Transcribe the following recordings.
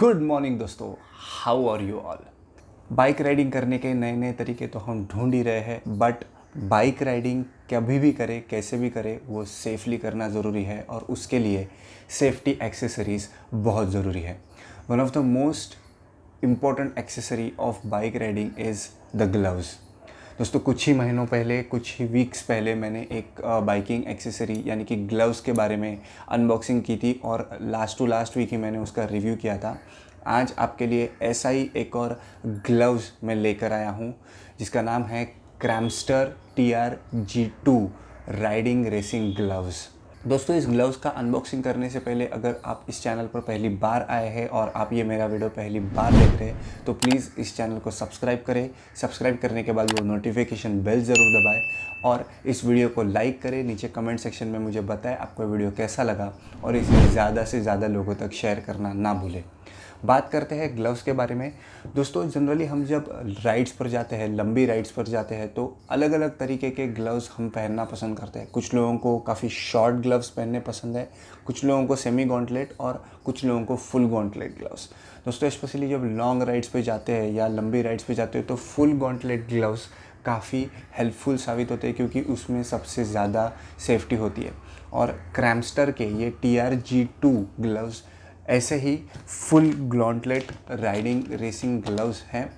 good morning दोस्तों how are you all bike riding करने के नए नए तरीके तो हम ढूंढ ही रहे हैं बट बाइक राइडिंग कभी भी करें कैसे भी करें वो सेफली करना ज़रूरी है और उसके लिए सेफ्टी एक्सेसरीज बहुत ज़रूरी है one of the most important accessory of bike riding is the gloves दोस्तों कुछ ही महीनों पहले कुछ ही वीक्स पहले मैंने एक बाइकिंग एक्सेसरी यानी कि ग्लव्स के बारे में अनबॉक्सिंग की थी और लास्ट टू लास्ट वीक ही मैंने उसका रिव्यू किया था आज आपके लिए ऐसा ही एक और ग्लव्स मैं लेकर आया हूँ जिसका नाम है Cramster T R G two riding racing gloves दोस्तों इस ग्लव्स का अनबॉक्सिंग करने से पहले अगर आप इस चैनल पर पहली बार आए हैं और आप ये मेरा वीडियो पहली बार देख रहे हैं तो प्लीज़ इस चैनल को सब्सक्राइब करें सब्सक्राइब करने के बाद वो नोटिफिकेशन बेल ज़रूर दबाएं और इस वीडियो को लाइक करें नीचे कमेंट सेक्शन में मुझे बताएं आपको वीडियो कैसा लगा और इसे ज़्यादा से ज़्यादा लोगों तक शेयर करना ना भूलें बात करते हैं ग्लव्स के बारे में दोस्तों जनरली हम जब राइड्स पर जाते हैं लंबी राइड्स पर जाते हैं तो अलग अलग तरीके के ग्लव्स हम पहनना पसंद करते हैं कुछ लोगों को काफ़ी शॉर्ट ग्लव्स पहनने पसंद है कुछ लोगों को सेमी गॉन्टलेट और कुछ लोगों को फुल गॉन्टलेट ग्लव्स दोस्तों स्पेशली जब लॉन्ग राइड्स पर जाते हैं या लंबी राइड्स पर जाते हैं तो फुल गॉन्टलेट ग्लव्स काफ़ी हेल्पफुल साबित होते हैं क्योंकि उसमें सबसे ज़्यादा सेफ्टी होती है और क्रैमस्टर के ये T R G two gloves ऐसे ही full gauntlet riding racing gloves हैं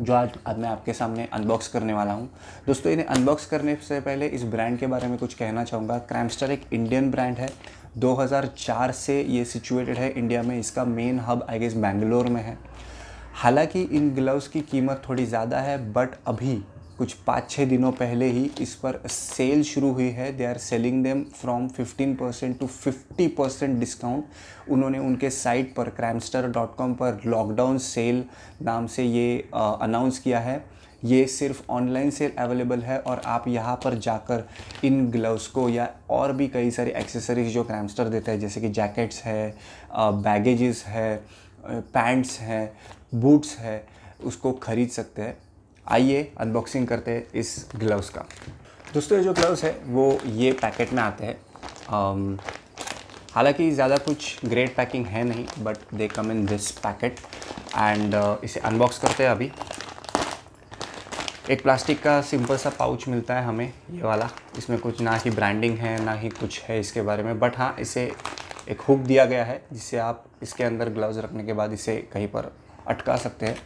जो आज आज मैं आपके सामने अनबॉक्स करने वाला हूँ दोस्तों इन्हें अनबॉक्स करने से पहले इस ब्रांड के बारे में कुछ कहना चाहूँगा क्रैमस्टर एक इंडियन ब्रांड है 2004 से ये सिचुएटेड है इंडिया में इसका main hub I guess Bangalore में है हालांकि इन ग्लव्स की कीमत थोड़ी ज़्यादा है बट अभी कुछ पाँच छः दिनों पहले ही इस पर सेल शुरू हुई है they are selling them from 15 percent to 50 percent discount उन्होंने उनके साइट पर क्राइमस्टर डॉट कॉम पर लॉकडाउन सेल नाम से ये अनाउंस किया है ये सिर्फ ऑनलाइन सेल अवेलेबल है और आप यहाँ पर जाकर इन ग्लव्स को या और भी कई सारी एक्सेसरीज जो क्रैमस्टर देता है जैसे कि जैकेट्स है बैगेजेस है पैंट्स हैं बूट्स है उसको ख़रीद सकते हैं आइए अनबॉक्सिंग करते हैं इस ग्लव्स का दोस्तों ये जो ग्लव्स है वो ये पैकेट में आते हैं हालांकि ज़्यादा कुछ ग्रेट पैकिंग है नहीं but they come in this packet and इसे अनबॉक्स करते हैं अभी एक प्लास्टिक का सिंपल सा पाउच मिलता है हमें ये वाला इसमें कुछ ना ही ब्रांडिंग है ना ही कुछ है इसके बारे में बट हाँ इसे एक हुक दिया गया है जिससे आप इसके अंदर ग्लव्स रखने के बाद इसे कहीं पर अटका सकते हैं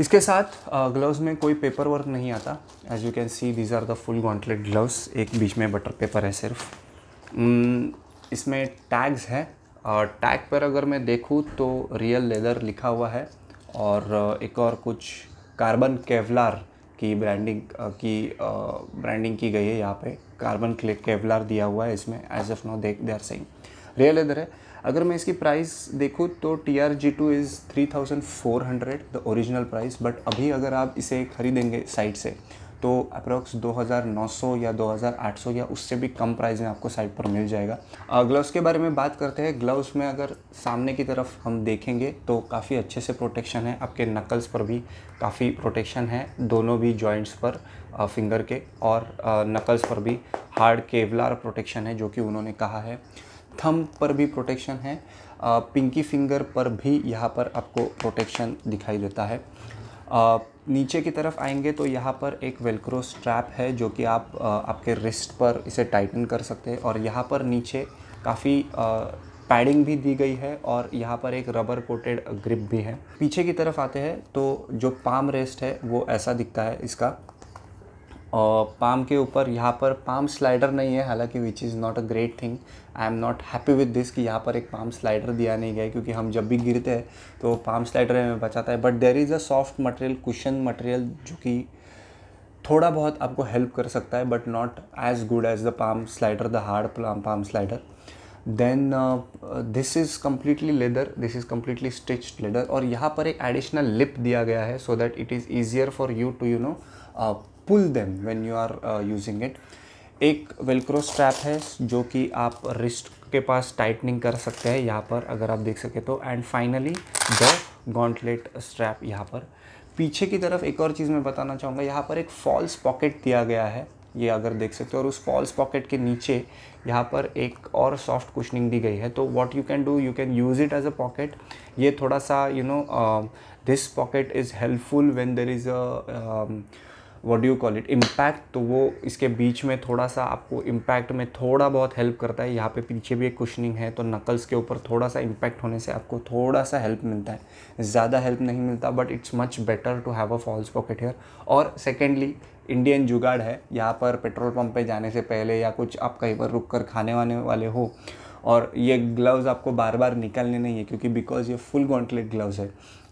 इसके साथ ग्लव्स uh, में कोई पेपर वर्क नहीं आता as you can see these are the full gauntlet gloves एक बीच में बटर पेपर है सिर्फ hmm, इसमें टैग्स है और टैग पर अगर मैं देखूँ तो रियल लेदर लिखा हुआ है और uh, एक और कुछ कार्बन केवलार की ब्रांडिंग uh, की ब्रांडिंग की गई है यहाँ पे कार्बन केवलार दिया हुआ है इसमें एज ऑफ नो देख दे आर सही रियल लेदर है अगर मैं इसकी प्राइस देखूँ तो T R G two is three thousand four hundred the original price but अभी अगर आप इसे खरीदेंगे साइट से तो अप्रॉक्स 2,900 या 2,800 या उससे भी कम प्राइस में आपको साइट पर मिल जाएगा ग्लव्स के बारे में बात करते हैं ग्लव्स में अगर सामने की तरफ हम देखेंगे तो काफ़ी अच्छे से प्रोटेक्शन है आपके नकल्स पर भी काफ़ी प्रोटेक्शन है दोनों भी जॉइंट्स पर फिंगर के और नकल्स पर भी हार्ड केवलार प्रोटेक्शन है जो कि उन्होंने कहा है थम पर भी प्रोटेक्शन है पिंकी फिंगर पर भी यहाँ पर आपको प्रोटेक्शन दिखाई देता है आ, नीचे की तरफ आएंगे तो यहाँ पर एक वेलक्रो स्ट्रैप है जो कि आप आ, आपके रिस्ट पर इसे टाइटन कर सकते हैं और यहाँ पर नीचे काफ़ी पैडिंग भी दी गई है और यहाँ पर एक रबर कोटेड ग्रिप भी है पीछे की तरफ आते हैं तो जो पाम रेस्ट है वो ऐसा दिखता है इसका पाम uh, के ऊपर यहाँ पर पाम स्लाइडर नहीं है हालांकि which is not a great thing I am not happy with this कि यहाँ पर एक पाम स्लाइडर दिया नहीं गया क्योंकि हम जब भी गिरते हैं तो पाम स्लाइडर हमें बचाता है but there is a soft material cushion material जो कि थोड़ा बहुत आपको हेल्प कर सकता है but not as good as the palm slider the hard palm slider then this is completely leather this is completely stitched leather और यहाँ पर एक एडिशनल लिप दिया गया है so that it is easier for you to you know pull them when you are using it एक Velcro strap है जो कि आप रिस्ट के पास टाइटनिंग कर सकते हैं यहाँ पर अगर आप देख सकें तो and finally the gauntlet strap यहाँ पर पीछे की तरफ एक और चीज़ मैं बताना चाहूँगा यहाँ पर एक फॉल्स पॉकेट दिया गया है ये अगर देख सकते हो और उस फॉल्स पॉकेट के नीचे यहाँ पर एक और सॉफ्ट कुशनिंग दी गई है तो what you can do you can use it as a pocket ये थोड़ा सा you know this pocket is helpful when there is a what you call it impact तो वो इसके बीच में थोड़ा सा आपको इम्पैक्ट में थोड़ा बहुत हेल्प करता है यहाँ पे पीछे भी एक कुशनिंग है तो नकल्स के ऊपर थोड़ा सा इम्पैक्ट होने से आपको थोड़ा सा हेल्प मिलता है ज़्यादा हेल्प नहीं मिलता but it's much better to have a false pocket here और सेकेंडली इंडियन जुगाड़ है यहाँ पर पेट्रोल पंप पे जाने से पहले या कुछ आप कहीं पर रुक कर खाने वाने वाले हो और ये ग्लव्स आपको बार बार निकालने नहीं है क्योंकि बिकॉज ये फुल गॉन्टलेट ग्लव्स है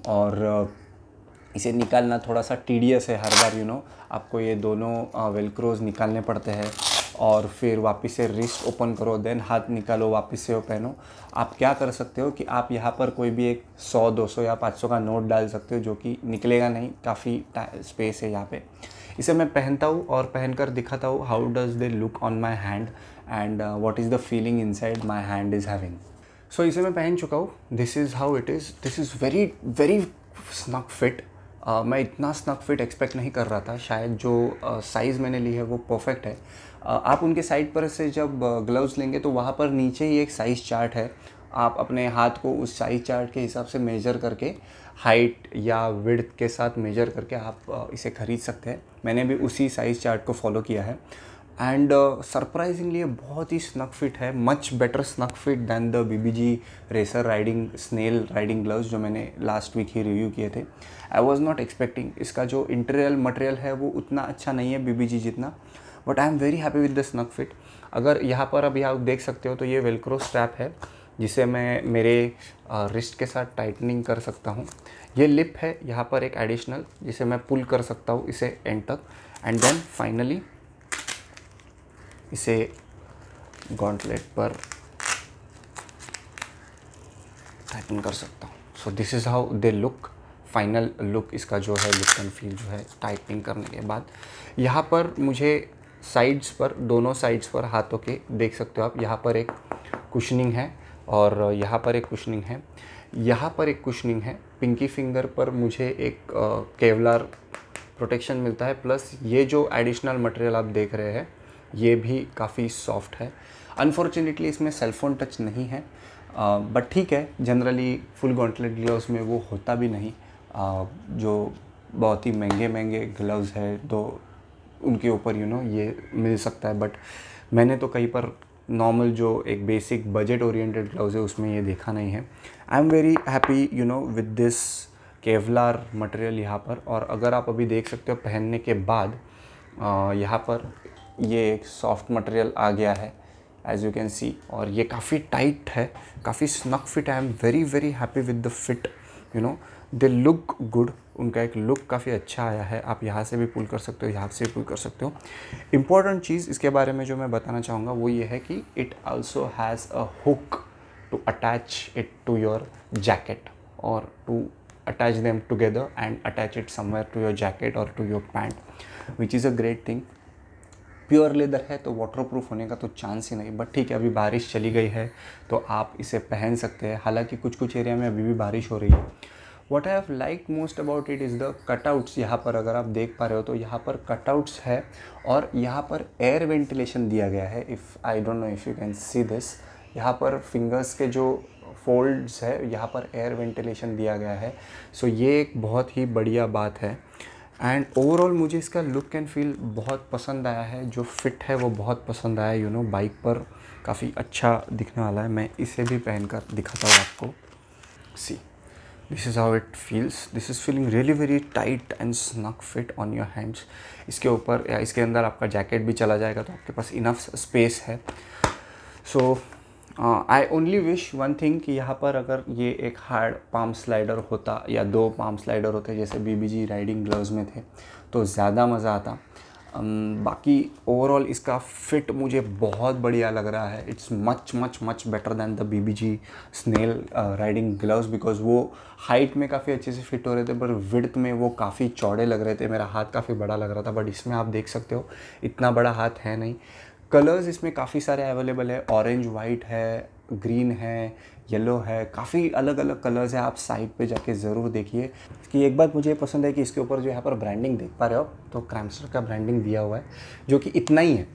और इसे निकालना थोड़ा सा टीडियस है हर बार यू नो आपको ये दोनों वेलक्रोज निकालने पड़ते हैं और फिर वापस से रिस्ट ओपन करो देन हाथ निकालो वापस से वो पहनो आप क्या कर सकते हो कि आप यहाँ पर कोई भी एक सौ दो सौ या पाँच सौ का नोट डाल सकते हो जो कि निकलेगा नहीं काफ़ी स्पेस है यहाँ पे इसे मैं पहनता हूँ और पहनकर दिखाता हूँ how does they look on my hand and what is the feeling inside my hand is having so इसे मैं पहन चुका हूँ this is how it is this is very very snug fit ah, मैं इतना स्नक fit expect नहीं कर रहा था शायद जो साइज़ मैंने ली है वो परफेक्ट है आ, आप उनके साइड पर से जब ग्लव्स लेंगे तो वहाँ पर नीचे ही एक साइज़ चार्ट है आप अपने हाथ को उस साइज चार्ट के हिसाब से मेजर करके हाइट या विड्थ के साथ मेजर करके आप इसे ख़रीद सकते हैं मैंने भी उसी साइज़ चार्ट को फॉलो किया है एंड सरप्राइजिंगली ये बहुत ही स्नक फिट है much better snug fit than the B B G racer riding snail riding gloves जो मैंने लास्ट वीक ही रिव्यू किए थे आई वॉज नॉट एक्सपेक्टिंग इसका जो इंटेरियल मटेरियल है वो उतना अच्छा नहीं है बी बी जी जितना but I am very happy with the snug fit अगर यहाँ पर अभी आप देख सकते हो तो ये वेलक्रो स्ट्रैप है जिसे मैं मेरे रिस्ट uh, के साथ टाइटनिंग कर सकता हूँ ये लिप है यहाँ पर एक एडिशनल जिसे मैं पुल कर सकता हूँ इसे एंड तक एंड देन फाइनली इसे गॉन्टलेट पर टाइपिंग कर सकता हूँ so this is how they look final look इसका जो है लुक एंड फील जो है टाइपिंग करने के बाद यहाँ पर मुझे साइड्स पर दोनों साइड्स पर हाथों के देख सकते हो आप यहाँ पर एक कुशनिंग है और यहाँ पर एक कुशनिंग है यहाँ पर एक कुशनिंग है पिंकी फिंगर पर मुझे एक केवलार प्रोटेक्शन मिलता है प्लस ये जो एडिशनल मटेरियल आप देख रहे हैं ये भी काफ़ी सॉफ्ट है अनफॉर्चुनेटली इसमें सेलफोन टच नहीं है बट ठीक है जनरली फुल गॉन्टलेट ग्लव्स में वो होता भी नहीं आ, जो बहुत ही महंगे महंगे ग्लव्स है तो उनके ऊपर यू नो ये मिल सकता है बट मैंने तो कहीं पर नॉर्मल जो एक बेसिक बजट ओरिएंटेड ग्लव्स है उसमें ये देखा नहीं है I am very happy you know with this kevlar material यहाँ पर और अगर आप अभी देख सकते हो पहनने के बाद यहाँ पर ये एक सॉफ्ट मटेरियल आ गया है एज यू कैन सी और ये काफ़ी टाइट है काफ़ी snug fit I am very very happy with the fit you know they look good उनका एक लुक काफ़ी अच्छा आया है आप यहाँ से भी पुल कर सकते हो यहाँ से भी पुल कर सकते हो इम्पॉर्टेंट चीज़ इसके बारे में जो मैं बताना चाहूँगा वो ये है कि it also has a hook to attach it to your jacket और to attach them together and attach it somewhere to your jacket और to your pant which is a great thing pure leather है तो water proof होने का तो chance ही नहीं but ठीक है अभी बारिश चली गई है तो आप इसे पहन सकते हैं हालांकि कुछ कुछ एरिया में अभी भी बारिश हो रही है what I have like most about it is the cutouts यहाँ पर अगर आप देख पा रहे हो तो यहाँ पर कटआउट्स है और यहाँ पर एयर वेंटिलेशन दिया गया है if I don't know if you can see this यहाँ पर फिंगर्स के जो फोल्ड्स है यहाँ पर एयर वेंटिलेशन दिया गया है सो so, ये एक बहुत ही बढ़िया बात है एंड ओवरऑल मुझे इसका लुक एंड फील बहुत पसंद आया है जो फिट है वो बहुत पसंद आया यू नो बाइक पर काफ़ी अच्छा दिखने वाला है मैं इसे भी पहन कर दिखाता हूँ आपको see this is how it feels this is feeling really very tight and snug fit on your hands इसके ऊपर या इसके अंदर आपका जैकेट भी चला जाएगा तो आपके पास इनफ स्पेस है so so, I only wish one thing कि यहाँ पर अगर ये एक हार्ड पाम स्लाइडर होता या दो पाम स्लाइडर होते जैसे जी राइडिंग ग्लव्स में थे तो ज़्यादा मज़ा आता बाकी ओवरऑल इसका फिट मुझे बहुत बढ़िया लग रहा है it's much much much better than the B B G snail riding gloves because वो हाइट में काफ़ी अच्छे से फिट हो रहे थे पर विड्थ में वो काफ़ी चौड़े लग रहे थे मेरा हाथ काफ़ी बड़ा लग रहा था बट इसमें आप देख सकते हो इतना बड़ा हाथ है नहीं कलर्स इसमें काफ़ी सारे अवेलेबल है ऑरेंज वाइट है ग्रीन है येलो है काफ़ी अलग अलग कलर्स है आप साइट पे जाके ज़रूर देखिए कि एक बात मुझे ये पसंद है कि इसके ऊपर जो यहाँ पर ब्रांडिंग देख पा रहे हो तो क्रैमस्टर का ब्रांडिंग दिया हुआ है जो कि इतना ही है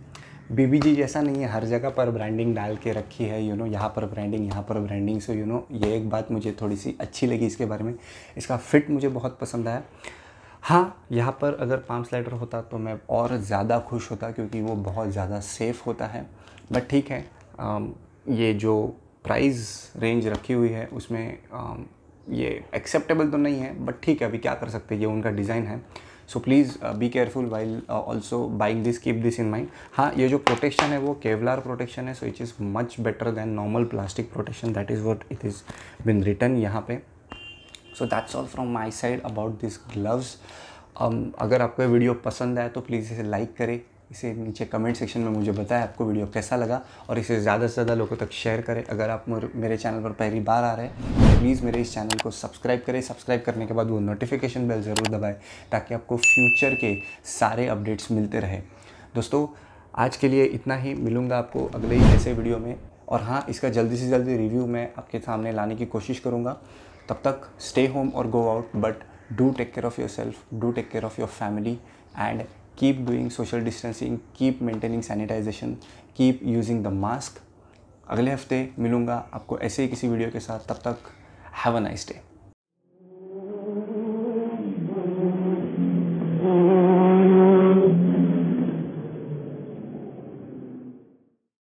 बीबीजी जैसा नहीं है हर जगह पर ब्रांडिंग डाल के रखी है यू नो यहाँ पर ब्रांडिंग यहाँ पर ब्रांडिंग सो यू नो ये एक बात मुझे थोड़ी सी अच्छी लगी इसके बारे में इसका फिट मुझे बहुत पसंद आया हाँ यहाँ पर अगर पाम स्लाइडर होता तो मैं और ज़्यादा खुश होता क्योंकि वो बहुत ज़्यादा सेफ़ होता है बट ठीक है आ, ये जो प्राइस रेंज रखी हुई है उसमें आ, ये एक्सेप्टेबल तो नहीं है बट ठीक है अभी क्या कर सकते हैं ये उनका डिज़ाइन है so please be careful while also buying this keep this in mind हाँ ये जो प्रोटेक्शन है वो केवलार प्रोटेक्शन है so it is much better than normal plastic protection that is what it is been return यहाँ पर so that's all from my side about this gloves अगर आपको ये वीडियो पसंद आए तो प्लीज़ इसे लाइक करें इसे नीचे कमेंट सेक्शन में मुझे बताएं आपको वीडियो कैसा लगा और इसे ज़्यादा से ज़्यादा लोगों तक शेयर करें अगर आप मेरे चैनल पर पहली बार आ रहे हैं तो प्लीज़ मेरे इस चैनल को सब्सक्राइब करें सब्सक्राइब करने के बाद वो नोटिफिकेशन बेल ज़रूर दबाएं ताकि आपको फ्यूचर के सारे अपडेट्स मिलते रहे दोस्तों आज के लिए इतना ही मिलूँगा आपको अगले ही ऐसे वीडियो में और हाँ इसका जल्दी से जल्दी रिव्यू मैं आपके सामने लाने की कोशिश करूँगा तब तक स्टे होम और go out but do take care of yourself do take care of your family and keep doing social distancing keep maintaining sanitization keep using the mask अगले हफ्ते मिलूँगा आपको ऐसे ही किसी वीडियो के साथ तब तक हैव अ नाइस डे